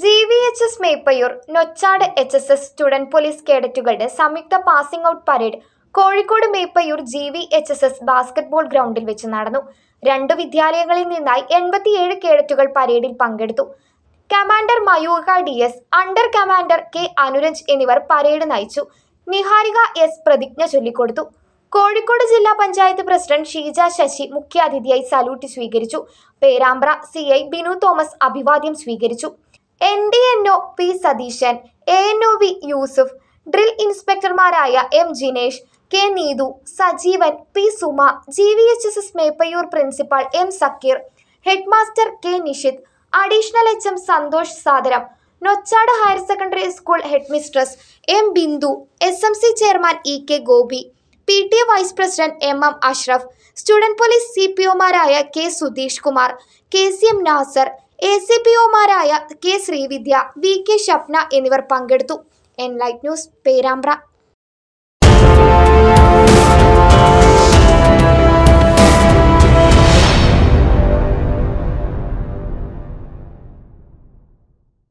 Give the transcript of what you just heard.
G V H S Meppayyur Nochad H S S student police കേഡറ്റുകളുടെ സംയുക്ത passing out parade Kozhikode Meppayyur G V H S S basketball ഗ്രൗണ്ടിൽ വെച്ച് നടന്നു രണ്ടു വിദ്യാലയങ്ങളിൽ നിന്നായി എൺപത്തിയേഴ് കേഡറ്റുകൾ പരേഡിൽ പങ്കെടുത്തു commander Mayuka D S under commander K Anuranj എന്നിവർ പരേഡ് നയിച്ചു നിഹാരിക എസ് പ്രതിജ്ഞ ചൊല്ലിക്കൊടുത്തു കോഴിക്കോട് ജില്ലാ പഞ്ചായത്ത് പ്രസിഡന്റ് ഷീജ ശശി മുഖ്യാതിഥിയായി സല്യൂട്ട് സ്വീകരിച്ചു Perambra C I Binu Thomas അഭിവാദ്യം സ്വീകരിച്ചു N D N O P Satheesan A N O V Yusuf drill ഇൻസ്പെക്ടർമാരായ M Jinesh K Neethu Sajeevan P Suma G V H S S Meppayur principal M Sakkeer head master K Nishith additional H M Santhosh സാദരം Nochad higher secondary school head mistress M Bindu S M C chairman E e K Gopi P T A vice president M M Ashraf student police C P ഒമാരായ K Sudheesh Kumar K C M Nasar A C P ഒമാരായ K Srividya V K Shapna എന്നിവർ പങ്കെടുത്തു N light news Perambra